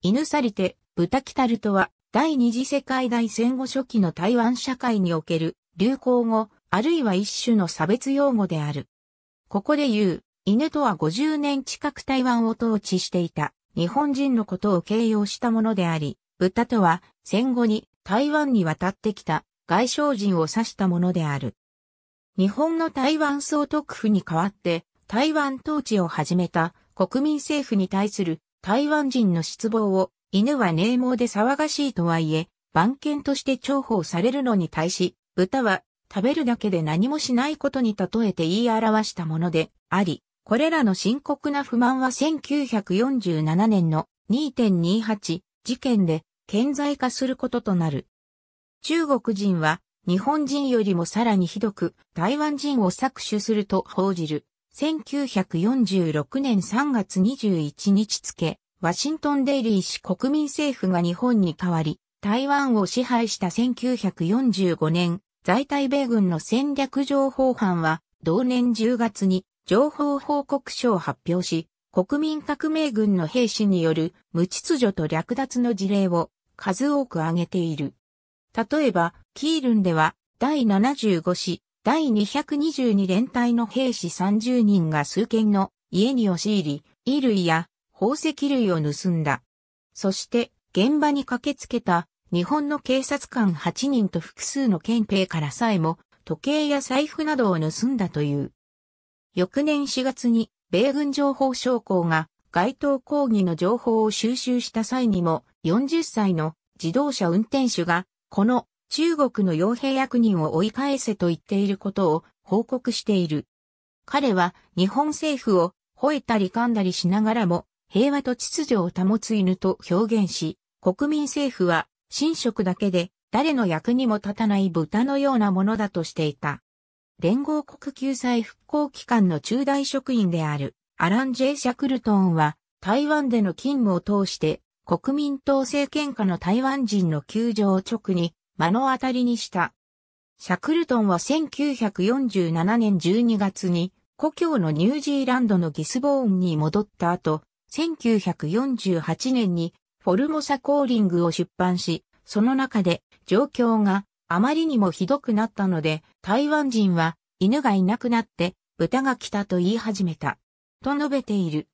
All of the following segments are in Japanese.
犬去りて、豚来たるとは、第二次世界大戦後初期の台湾社会における流行語、あるいは一種の差別用語である。ここで言う、犬とは50年近く台湾を統治していた日本人のことを形容したものであり、豚とは戦後に台湾に渡ってきた外省人を指したものである。日本の台湾総督府に代わって台湾統治を始めた国民政府に対する台湾人の失望を、犬は名毛で騒がしいとはいえ、番犬として重宝されるのに対し、豚は食べるだけで何もしないことに例えて言い表したものであり、これらの深刻な不満は1947年の2.28事件で顕在化することとなる。中国人は日本人よりもさらにひどく台湾人を搾取すると報じる1946年3月21日付、ワシントンデイリー市国民政府が日本に代わり、台湾を支配した1945年、在台米軍の戦略情報班は、同年10月に情報報告書を発表し、国民革命軍の兵士による無秩序と略奪の事例を数多く挙げている。例えば、キールンでは第75師第222連隊の兵士30人が数件の家に押し入り、衣類や宝石類を盗んだ。そして、現場に駆けつけた日本の警察官8人と複数の憲兵からさえも、時計や財布などを盗んだという。翌年4月に、米軍情報将校が街頭抗議の情報を収集した際にも、40歳の自動車運転手が、この中国の傭兵役人を追い返せと言っていることを報告している。彼は日本政府を吠えたり噛んだりしながらも平和と秩序を保つ犬と表現し、国民政府は神職だけで誰の役にも立たない豚のようなものだとしていた。連合国救済復興機関の中大職員であるアラン・ジェイ・シャクルトンは台湾での勤務を通して国民党政権下の台湾人の窮状直に目の当たりにした。シャクルトンは1947年12月に故郷のニュージーランドのギスボーンに戻った後、1948年にフォルモサコーリングを出版し、その中で状況があまりにもひどくなったので、台湾人は犬がいなくなって豚が来たと言い始めた。と述べている。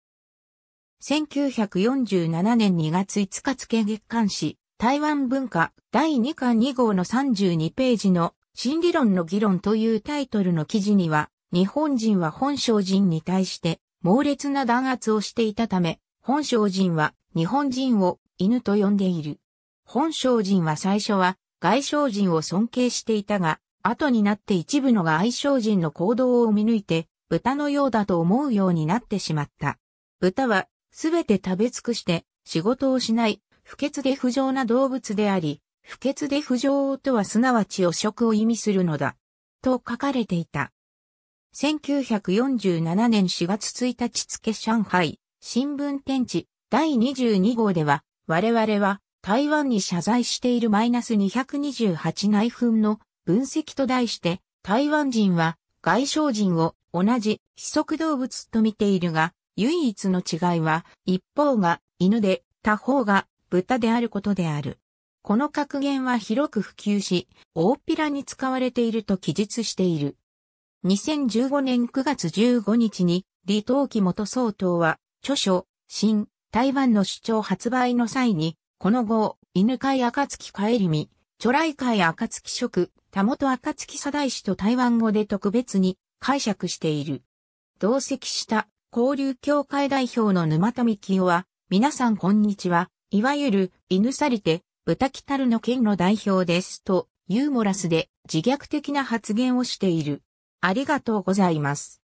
1947年2月5日付月刊誌、台湾文化第2巻2号の32ページの新理論の議論というタイトルの記事には、日本人は本省人に対して猛烈な弾圧をしていたため、本省人は日本人を犬と呼んでいる。本省人は最初は外省人を尊敬していたが、後になって一部のが愛省人の行動を見抜いて、豚のようだと思うようになってしまった。豚はすべて食べ尽くして仕事をしない不潔で不浄な動物であり、不潔で不浄とはすなわち汚職を意味するのだ。と書かれていた。1947年4月1日付上海新聞天地第22号では、我々は台湾に謝罪しているマイナス228内紛の分析と題して、台湾人は外省人を同じ非足動物と見ているが、唯一の違いは、一方が犬で他方が豚であることである。この格言は広く普及し、大っぴらに使われていると記述している。2015年9月15日に、李登輝元総統は、著書、新、台湾の主張発売の際に、この後、犬飼暁帰り見、著来会暁職、田本暁左大師と台湾語で特別に解釈している。同席した交流協会代表の沼田清は、皆さんこんにちは、いわゆる犬去りて、豚来たるの剣の代表ですと、ユーモラスで自虐的な発言をしている。ありがとうございます。